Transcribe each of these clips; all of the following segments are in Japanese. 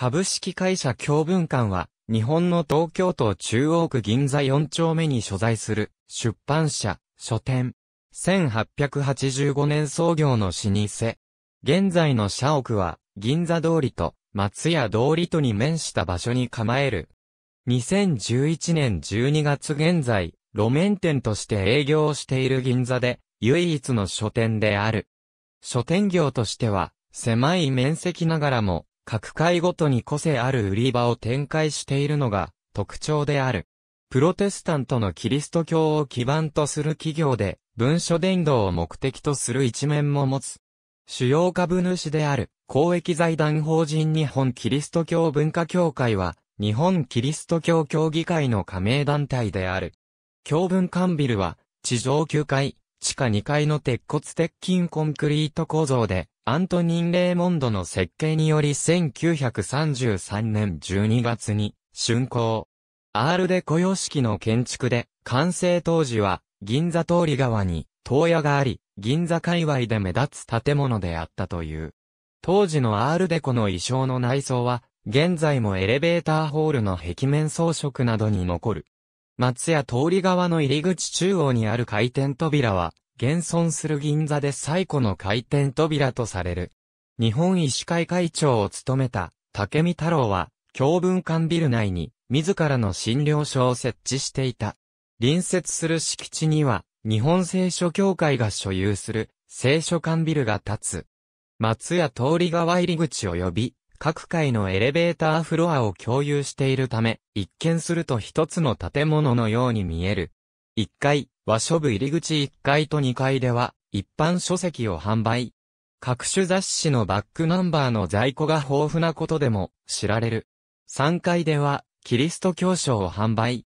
株式会社教文館は、日本の東京都中央区銀座4丁目に所在する、出版社、書店。1885年創業の老舗。現在の社屋は、銀座通りと、松屋通りとに面した場所に構える。2011年12月現在、路面店として営業をしている銀座で、唯一の書店である。書店業としては、狭い面積ながらも、各界ごとに個性ある売り場を展開しているのが特徴である。プロテスタントのキリスト教を基盤とする企業で、文書伝道を目的とする一面も持つ。主要株主である公益財団法人日本キリスト教文化協会は、日本キリスト教協議会の加盟団体である。教文館ビルは、地上9階、地下2階の鉄骨鉄筋コンクリート構造で、アントニン・レーモンドの設計により1933年12月に、竣工。アールデコ様式の建築で、完成当時は、銀座通り側に、東屋があり、銀座界隈で目立つ建物であったという。当時のアールデコの衣装の内装は、現在もエレベーターホールの壁面装飾などに残る、松屋通り側の入り口中央にある回転扉は、現存する銀座で最古の回転扉とされる。日本医師会会長を務めた、竹見太郎は、教文館ビル内に、自らの診療所を設置していた。隣接する敷地には、日本聖書協会が所有する、聖書館ビルが建つ。松屋通り側入り口及び、各階のエレベーターフロアを共有しているため、一見すると一つの建物のように見える。1階、和書部入り口1階と2階では、一般書籍を販売。各種雑誌のバックナンバーの在庫が豊富なことでも知られる。3階では、キリスト教書を販売。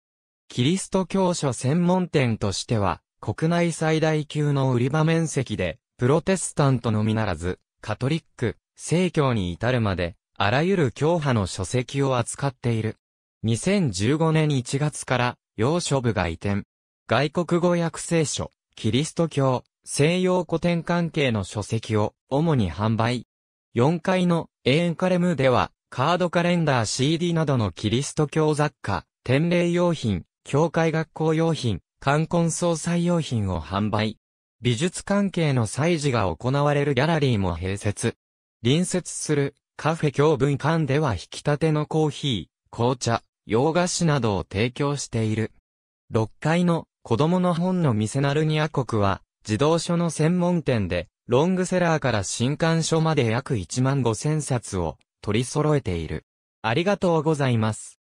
キリスト教書専門店としては、国内最大級の売り場面積で、プロテスタントのみならず、カトリック、正教に至るまで、あらゆる教派の書籍を扱っている。2015年1月から、要書部が移転。外国語訳聖書、キリスト教、西洋古典関係の書籍を主に販売。4階のエーンカレムでは、カードカレンダー CD などのキリスト教雑貨、典礼用品、教会学校用品、冠婚葬祭用品を販売。美術関係の祭事が行われるギャラリーも併設。隣接するカフェ教文館では引き立てのコーヒー、紅茶、洋菓子などを提供している。6階の子供の本の店ナルニア国は、児童書の専門店で、ロングセラーから新刊書まで約1万5千冊を取り揃えている。ありがとうございます。